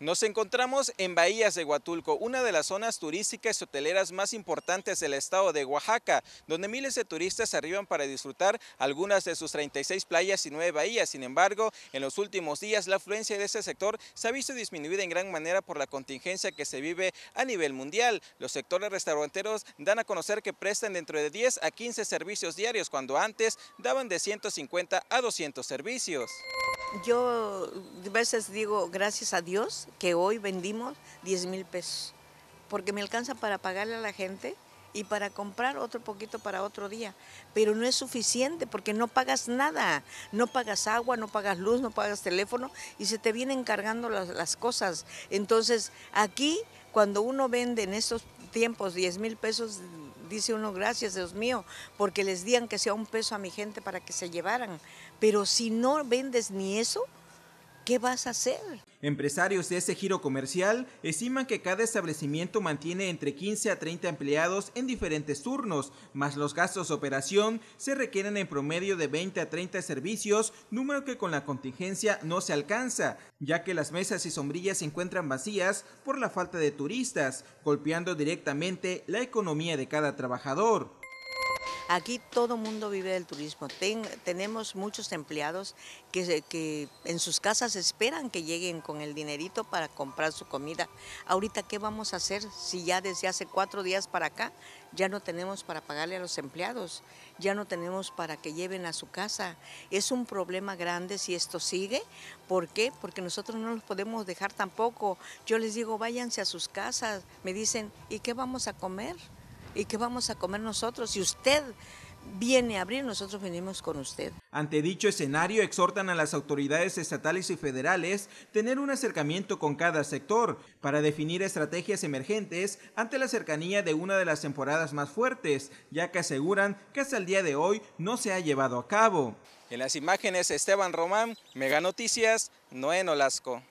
Nos encontramos en Bahías de Huatulco, una de las zonas turísticas y hoteleras más importantes del estado de Oaxaca, donde miles de turistas arriban para disfrutar algunas de sus 36 playas y nueve bahías. Sin embargo, en los últimos días la afluencia de este sector se ha visto disminuida en gran manera por la contingencia que se vive a nivel mundial. Los sectores restauranteros dan a conocer que prestan dentro de 10 a 15 servicios diarios, cuando antes daban de 150 a 200 servicios. Yo a veces digo, gracias a Dios, que hoy vendimos 10 mil pesos, porque me alcanza para pagarle a la gente y para comprar otro poquito para otro día. Pero no es suficiente porque no pagas nada, no pagas agua, no pagas luz, no pagas teléfono y se te vienen cargando las, cosas. Entonces, aquí, cuando uno vende en estos tiempos 10 mil pesos, dice uno, gracias Dios mío, porque les digan que sea un peso a mi gente para que se llevaran. Pero si no vendes ni eso, ¿Qué vas a hacer? Empresarios de ese giro comercial estiman que cada establecimiento mantiene entre 15 a 30 empleados en diferentes turnos, más los gastos de operación se requieren en promedio de 20 a 30 servicios, número que con la contingencia no se alcanza, ya que las mesas y sombrillas se encuentran vacías por la falta de turistas, golpeando directamente la economía de cada trabajador. Aquí todo mundo vive del turismo. tenemos muchos empleados que, en sus casas esperan que lleguen con el dinerito para comprar su comida. Ahorita, ¿qué vamos a hacer si ya desde hace cuatro días para acá ya no tenemos para pagarle a los empleados? Ya no tenemos para que lleven a su casa. Es un problema grande si esto sigue. ¿Por qué? Porque nosotros no los podemos dejar tampoco. Yo les digo, váyanse a sus casas. Me dicen, ¿y qué vamos a comer? ¿Y qué vamos a comer nosotros? Si usted viene a abrir, nosotros venimos con usted. Ante dicho escenario, exhortan a las autoridades estatales y federales tener un acercamiento con cada sector para definir estrategias emergentes ante la cercanía de una de las temporadas más fuertes, ya que aseguran que hasta el día de hoy no se ha llevado a cabo. En las imágenes, Esteban Román, Mega Noticias, Noé Nolasco.